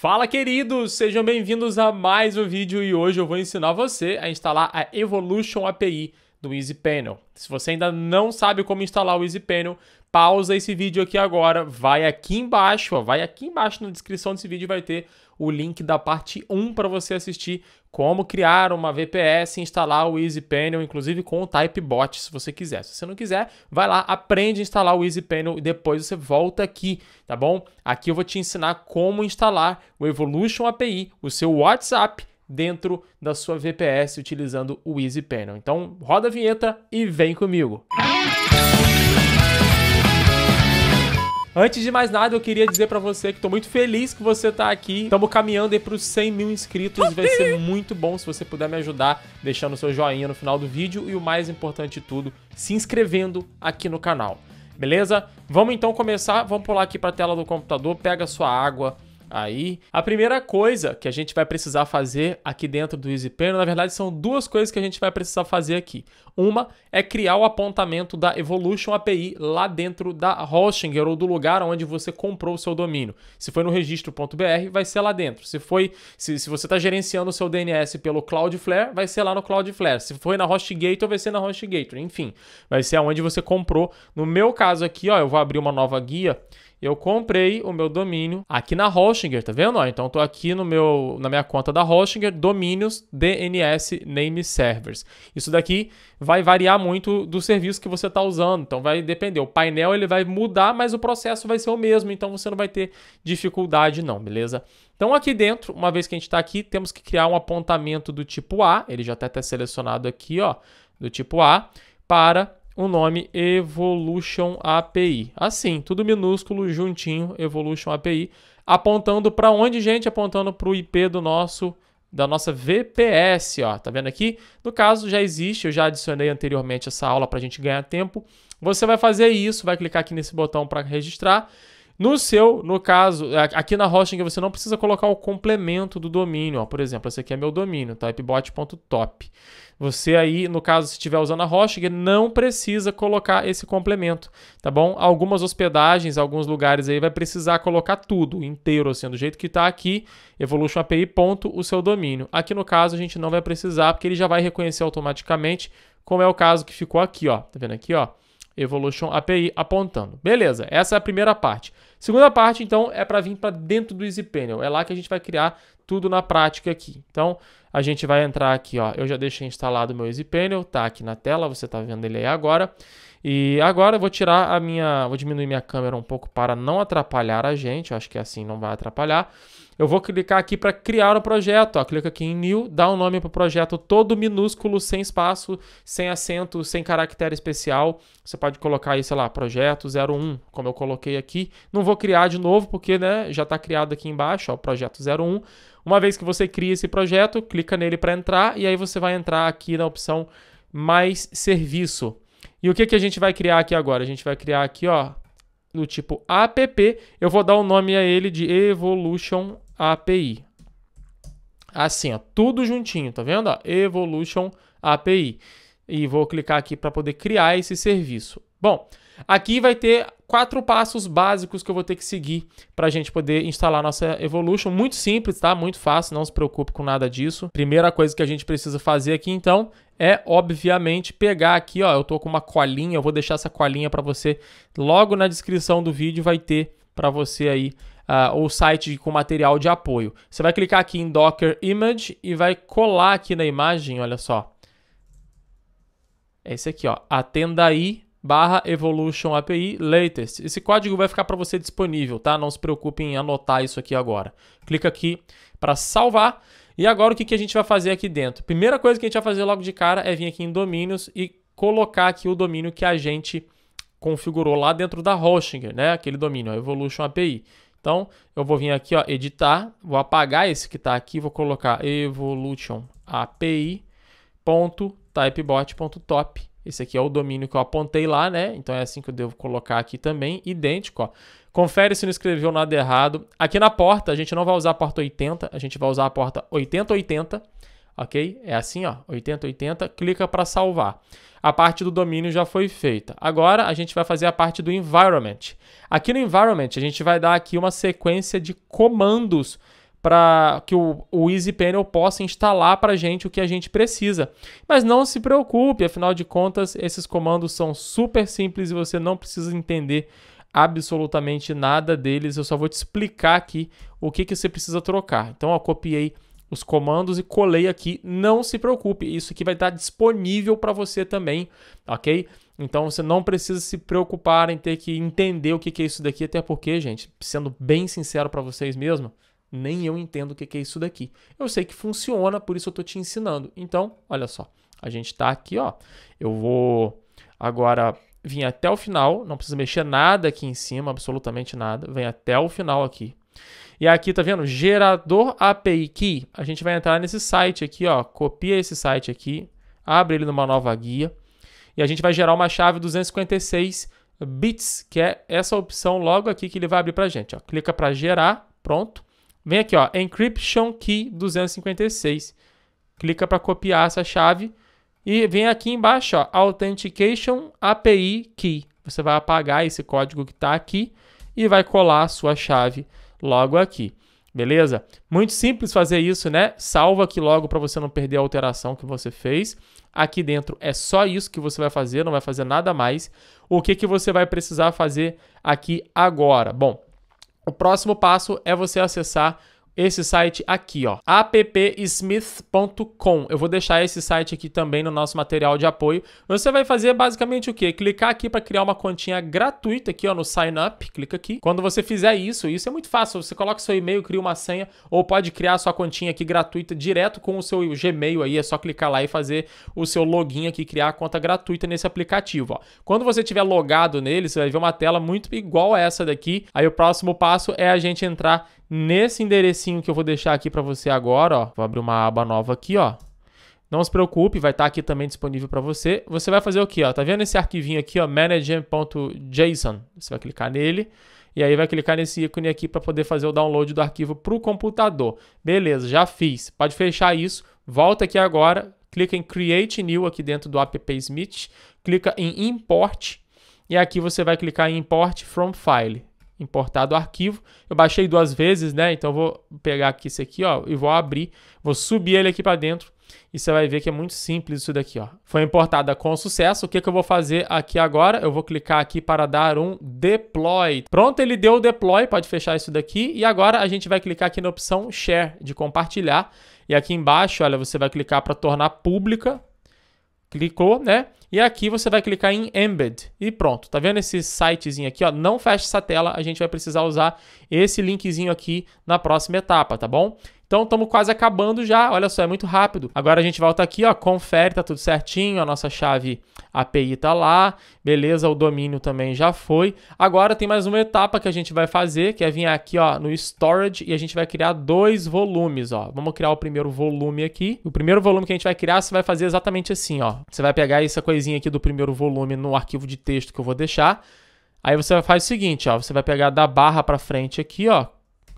Fala queridos, sejam bem-vindos a mais um vídeo e hoje eu vou ensinar você a instalar a Evolution API do Easy Panel. Se você ainda não sabe como instalar o Easy Panel, pausa esse vídeo aqui agora, vai aqui embaixo, ó, vai aqui embaixo na descrição desse vídeo vai ter o link da parte 1 para você assistir como criar uma VPS e instalar o Easy Panel, inclusive com o Typebot, se você quiser. Se você não quiser, vai lá, aprende a instalar o Easy Panel e depois você volta aqui, tá bom? Aqui eu vou te ensinar como instalar o Evolution API, o seu WhatsApp dentro da sua VPS utilizando o Easy Panel. Então, roda a vinheta e vem comigo. Antes de mais nada, eu queria dizer para você que tô muito feliz que você tá aqui. Estamos caminhando aí pros 100 mil inscritos. Vai ser muito bom se você puder me ajudar deixando seu joinha no final do vídeo e o mais importante de tudo, se inscrevendo aqui no canal. Beleza? Vamos então começar. Vamos pular aqui para a tela do computador, pega sua água, aí. A primeira coisa que a gente vai precisar fazer aqui dentro do EasyPanel, na verdade, são duas coisas que a gente vai precisar fazer aqui. Uma é criar o apontamento da Evolution API lá dentro da Hostinger ou do lugar onde você comprou o seu domínio. Se foi no registro.br, vai ser lá dentro. Se foi, se, se você está gerenciando o seu DNS pelo Cloudflare, vai ser lá no Cloudflare. Se foi na HostGator, vai ser na HostGator. Enfim, vai ser aonde você comprou. No meu caso aqui, ó, eu vou abrir uma nova guia eu comprei o meu domínio aqui na Hostinger, tá vendo? então estou aqui no meu, na minha conta da Hostinger, domínios DNS Name Servers. Isso daqui vai variar muito do serviço que você está usando, então vai depender. O painel ele vai mudar, mas o processo vai ser o mesmo, então você não vai ter dificuldade não, beleza? Então aqui dentro, uma vez que a gente está aqui, temos que criar um apontamento do tipo A, ele já está até selecionado aqui, ó, do tipo A, para o nome Evolution API. Assim, tudo minúsculo, juntinho, Evolution API, apontando para onde, gente? Apontando para o IP do nosso da nossa VPS, ó, tá vendo aqui? No caso já existe, eu já adicionei anteriormente essa aula para a gente ganhar tempo. Você vai fazer isso, vai clicar aqui nesse botão para registrar no seu, no caso, aqui na hosting você não precisa colocar o complemento do domínio. Ó. Por exemplo, esse aqui é meu domínio, typebot.top. Você aí, no caso, se estiver usando a hosting, não precisa colocar esse complemento, tá bom? Algumas hospedagens, alguns lugares aí vai precisar colocar tudo inteiro, assim, do jeito que está aqui, evolutionapi ponto, o seu domínio. Aqui no caso a gente não vai precisar, porque ele já vai reconhecer automaticamente, como é o caso que ficou aqui, ó. Tá vendo aqui, ó? Evolution API apontando. Beleza, essa é a primeira parte. Segunda parte, então, é para vir para dentro do EasyPanel. É lá que a gente vai criar tudo na prática aqui. Então, a gente vai entrar aqui, ó. Eu já deixei instalado o meu EasyPanel, tá aqui na tela, você está vendo ele aí agora. E agora eu vou tirar a minha, vou diminuir minha câmera um pouco para não atrapalhar a gente. Eu acho que é assim não vai atrapalhar. Eu vou clicar aqui para criar um projeto. Ó. Clica aqui em New, dá um nome para o projeto todo minúsculo, sem espaço, sem acento, sem caractere especial. Você pode colocar aí, sei lá, projeto 01, como eu coloquei aqui. Não vou criar de novo, porque né, já está criado aqui embaixo, ó, projeto 01. Uma vez que você cria esse projeto, clica nele para entrar, e aí você vai entrar aqui na opção Mais Serviço. E o que, que a gente vai criar aqui agora? A gente vai criar aqui, ó, do tipo app, eu vou dar o um nome a ele de Evolution API. Assim, ó, tudo juntinho, tá vendo? Ó, Evolution API. E vou clicar aqui para poder criar esse serviço. Bom, aqui vai ter quatro passos básicos que eu vou ter que seguir para a gente poder instalar nossa Evolution. Muito simples, tá? Muito fácil, não se preocupe com nada disso. Primeira coisa que a gente precisa fazer aqui, então, é, obviamente, pegar aqui, ó, eu tô com uma colinha, eu vou deixar essa colinha para você logo na descrição do vídeo, vai ter para você aí uh, ou site com material de apoio. Você vai clicar aqui em Docker Image e vai colar aqui na imagem, olha só. É esse aqui, ó, atenda aí barra evolution API latest. Esse código vai ficar para você disponível, tá? Não se preocupe em anotar isso aqui agora. Clica aqui para salvar. E agora o que, que a gente vai fazer aqui dentro? Primeira coisa que a gente vai fazer logo de cara é vir aqui em domínios e colocar aqui o domínio que a gente configurou lá dentro da Hostinger, né? Aquele domínio, ó, Evolution API. Então, eu vou vir aqui, ó, editar, vou apagar esse que está aqui, vou colocar evolution api.typebot.top. Esse aqui é o domínio que eu apontei lá, né? Então é assim que eu devo colocar aqui também, idêntico, ó. Confere se não escreveu nada errado. Aqui na porta, a gente não vai usar a porta 80, a gente vai usar a porta 8080 ok? É assim, ó, 8080, clica para salvar. A parte do domínio já foi feita. Agora a gente vai fazer a parte do environment. Aqui no environment a gente vai dar aqui uma sequência de comandos para que o, o EasyPanel possa instalar para a gente o que a gente precisa. Mas não se preocupe, afinal de contas, esses comandos são super simples e você não precisa entender absolutamente nada deles. Eu só vou te explicar aqui o que, que você precisa trocar. Então, eu copiei os comandos e colei aqui. Não se preocupe, isso aqui vai estar disponível para você também, ok? Então você não precisa se preocupar em ter que entender o que é isso daqui, até porque, gente, sendo bem sincero para vocês mesmo, nem eu entendo o que é isso daqui. Eu sei que funciona, por isso eu estou te ensinando. Então, olha só, a gente está aqui, ó. Eu vou agora vir até o final, não precisa mexer nada aqui em cima, absolutamente nada. Vem até o final aqui. E aqui, tá vendo? Gerador API Key. A gente vai entrar nesse site aqui, ó. Copia esse site aqui, abre ele numa nova guia. E a gente vai gerar uma chave 256 bits, que é essa opção logo aqui que ele vai abrir pra gente, ó. Clica para gerar, pronto. Vem aqui, ó, Encryption Key 256. Clica para copiar essa chave. E vem aqui embaixo, ó, Authentication API Key. Você vai apagar esse código que está aqui e vai colar a sua chave logo aqui. Beleza? Muito simples fazer isso, né? Salva aqui logo para você não perder a alteração que você fez. Aqui dentro é só isso que você vai fazer, não vai fazer nada mais. O que, que você vai precisar fazer aqui agora? Bom, o próximo passo é você acessar esse site aqui, ó, appsmith.com. Eu vou deixar esse site aqui também no nosso material de apoio. Você vai fazer basicamente o quê? Clicar aqui para criar uma continha gratuita aqui, ó, no sign up, clica aqui. Quando você fizer isso, isso é muito fácil, você coloca seu e-mail, cria uma senha ou pode criar sua continha aqui gratuita direto com o seu Gmail aí, é só clicar lá e fazer o seu login aqui, criar a conta gratuita nesse aplicativo, ó. Quando você tiver logado nele, você vai ver uma tela muito igual a essa daqui. Aí o próximo passo é a gente entrar nesse enderecinho que eu vou deixar aqui para você agora, ó. Vou abrir uma aba nova aqui, ó. Não se preocupe, vai estar tá aqui também disponível para você. Você vai fazer o quê? Ó? Tá vendo esse arquivinho aqui, ó, manager.json? Você vai clicar nele e aí vai clicar nesse ícone aqui para poder fazer o download do arquivo para o computador. Beleza, já fiz. Pode fechar isso. Volta aqui agora, clica em Create New aqui dentro do AppSmith, clica em Import e aqui você vai clicar em Import from File importado o arquivo. Eu baixei duas vezes, né? Então vou pegar aqui esse aqui, ó, e vou abrir, vou subir ele aqui para dentro. E você vai ver que é muito simples isso daqui, ó. Foi importada com sucesso. O que, que eu vou fazer aqui agora? Eu vou clicar aqui para dar um deploy. Pronto, ele deu o deploy, pode fechar isso daqui. E agora a gente vai clicar aqui na opção share, de compartilhar. E aqui embaixo, olha, você vai clicar para tornar pública Clicou, né? E aqui você vai clicar em Embed. E pronto, tá vendo esse sitezinho aqui? Ó? Não fecha essa tela, a gente vai precisar usar esse linkzinho aqui na próxima etapa, tá bom? Então estamos quase acabando já. Olha só, é muito rápido. Agora a gente volta aqui, ó, confere, tá tudo certinho, a nossa chave API tá lá. Beleza, o domínio também já foi. Agora tem mais uma etapa que a gente vai fazer, que é vir aqui, ó, no storage e a gente vai criar dois volumes, ó. Vamos criar o primeiro volume aqui. O primeiro volume que a gente vai criar, você vai fazer exatamente assim, ó. Você vai pegar essa coisinha aqui do primeiro volume no arquivo de texto que eu vou deixar. Aí você faz o seguinte, ó, você vai pegar da barra para frente aqui, ó,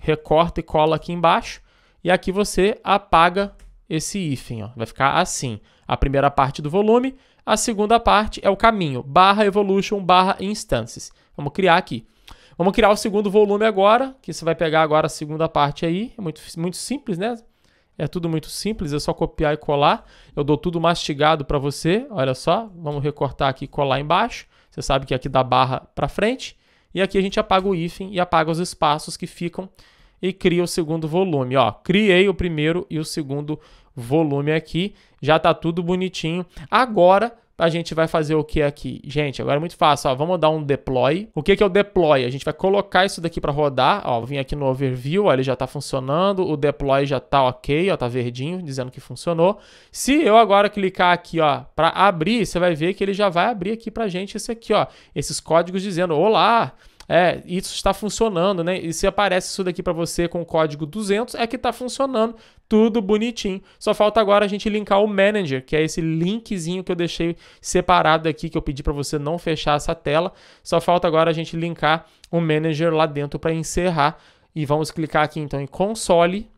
recorta e cola aqui embaixo. E aqui você apaga esse hífen, ó. vai ficar assim. A primeira parte do volume, a segunda parte é o caminho, barra evolution, barra instances. Vamos criar aqui. Vamos criar o segundo volume agora, que você vai pegar agora a segunda parte aí. É muito, muito simples, né? É tudo muito simples, é só copiar e colar. Eu dou tudo mastigado para você, olha só. Vamos recortar aqui e colar embaixo. Você sabe que aqui da barra para frente. E aqui a gente apaga o hífen e apaga os espaços que ficam e cria o segundo volume. Ó, criei o primeiro e o segundo volume aqui. Já tá tudo bonitinho. Agora a gente vai fazer o que aqui? Gente, agora é muito fácil, ó, vamos dar um deploy. O que, que é o deploy? A gente vai colocar isso daqui para rodar, ó, vim aqui no overview, ó, ele já está funcionando, o deploy já está ok, ó, tá verdinho, dizendo que funcionou. Se eu agora clicar aqui, ó, para abrir, você vai ver que ele já vai abrir aqui pra gente esse aqui, ó, esses códigos dizendo, olá, é, isso está funcionando, né? E se aparece isso daqui para você com o código 200, é que está funcionando, tudo bonitinho. Só falta agora a gente linkar o manager, que é esse linkzinho que eu deixei separado aqui, que eu pedi para você não fechar essa tela. Só falta agora a gente linkar o manager lá dentro para encerrar. E vamos clicar aqui então em console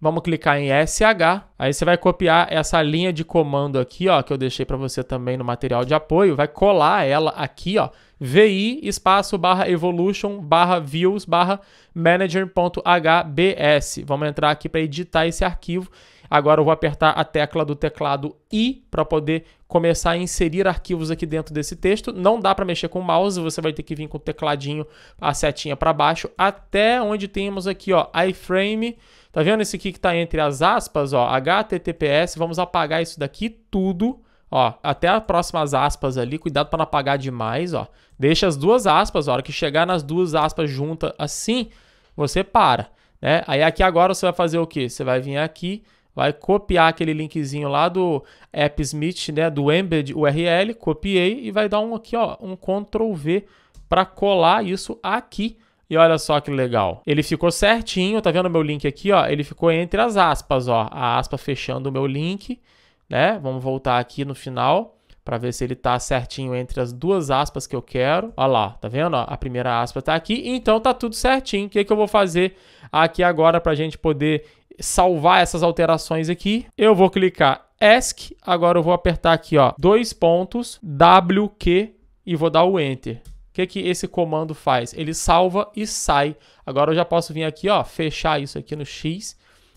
Vamos clicar em SH, aí você vai copiar essa linha de comando aqui, ó, que eu deixei para você também no material de apoio, vai colar ela aqui, ó, vi espaço barra evolution barra views barra manager.hbs. Vamos entrar aqui para editar esse arquivo. Agora eu vou apertar a tecla do teclado I para poder começar a inserir arquivos aqui dentro desse texto. Não dá para mexer com o mouse, você vai ter que vir com o tecladinho, a setinha para baixo, até onde temos aqui, ó, iframe Tá vendo esse aqui que tá entre as aspas, ó, HTTPS, vamos apagar isso daqui tudo, ó, até as próximas aspas ali, cuidado para não apagar demais, ó. Deixa as duas aspas, ó, a hora que chegar nas duas aspas juntas assim, você para, né? Aí aqui agora você vai fazer o quê? Você vai vir aqui, vai copiar aquele linkzinho lá do AppSmith, né, do embed URL, copiei e vai dar um aqui, ó, um Ctrl V para colar isso aqui e olha só que legal. Ele ficou certinho, tá vendo meu link aqui, ó? Ele ficou entre as aspas, ó. A aspa fechando o meu link, né? Vamos voltar aqui no final para ver se ele tá certinho entre as duas aspas que eu quero. Olha lá, tá vendo? Ó, a primeira aspa tá aqui, então tá tudo certinho. O que, é que eu vou fazer aqui agora para gente poder salvar essas alterações aqui? Eu vou clicar ESC, agora eu vou apertar aqui, ó, dois pontos, WQ e vou dar o Enter que, que esse comando faz? Ele salva e sai. Agora eu já posso vir aqui, ó, fechar isso aqui no X.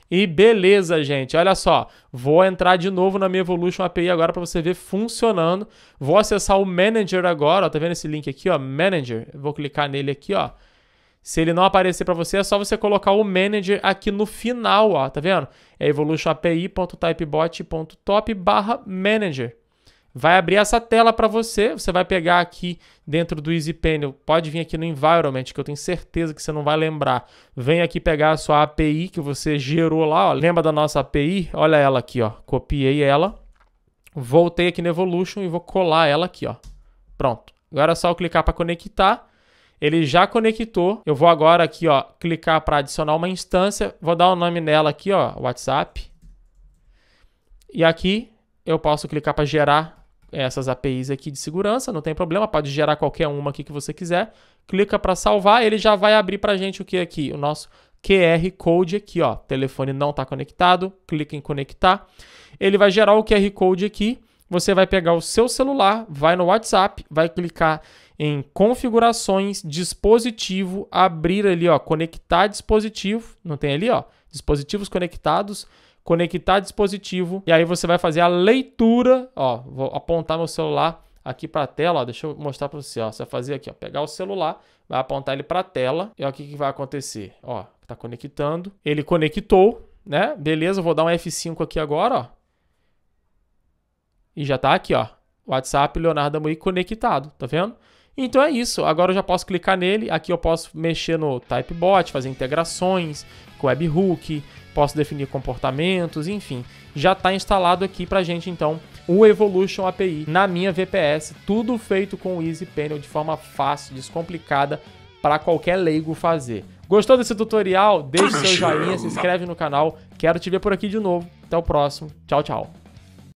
E beleza, gente. Olha só, vou entrar de novo na minha Evolution API agora para você ver funcionando. Vou acessar o Manager agora, ó, tá vendo esse link aqui, ó, Manager. Vou clicar nele aqui, ó. Se ele não aparecer para você, é só você colocar o manager aqui no final, ó, tá vendo? É evolutionapi.typebot.top barra manager vai abrir essa tela para você. Você vai pegar aqui dentro do Easy Panel, pode vir aqui no Environment, que eu tenho certeza que você não vai lembrar. Vem aqui pegar a sua API que você gerou lá, ó. lembra da nossa API? Olha ela aqui, ó. copiei ela, voltei aqui no Evolution e vou colar ela aqui. ó. Pronto, agora é só eu clicar para conectar. Ele já conectou. Eu vou agora aqui, ó, clicar para adicionar uma instância. Vou dar o um nome nela aqui, ó, WhatsApp. E aqui eu posso clicar para gerar essas APIs aqui de segurança, não tem problema, pode gerar qualquer uma aqui que você quiser. Clica para salvar, ele já vai abrir para gente o que aqui? O nosso QR Code aqui, ó. Telefone não está conectado, clica em conectar. Ele vai gerar o QR Code aqui. Você vai pegar o seu celular, vai no WhatsApp, vai clicar em configurações, dispositivo, abrir ali, ó, conectar dispositivo, não tem ali, ó, dispositivos conectados conectar dispositivo e aí você vai fazer a leitura, ó, vou apontar meu celular aqui para a tela, ó, deixa eu mostrar para você, ó, você vai fazer aqui, ó, pegar o celular, vai apontar ele para a tela e ó, o que, que vai acontecer, ó, tá conectando, ele conectou, né, beleza, vou dar um F5 aqui agora, ó, e já tá aqui, ó, WhatsApp Leonardo Amorim conectado, tá vendo? Então é isso, agora eu já posso clicar nele, aqui eu posso mexer no Typebot, fazer integrações com webhook, posso definir comportamentos, enfim. Já está instalado aqui para gente então o Evolution API na minha VPS, tudo feito com o Easy Panel de forma fácil, descomplicada para qualquer leigo fazer. Gostou desse tutorial? Deixe seu joinha, se inscreve no canal. Quero te ver por aqui de novo. Até o próximo. Tchau, tchau.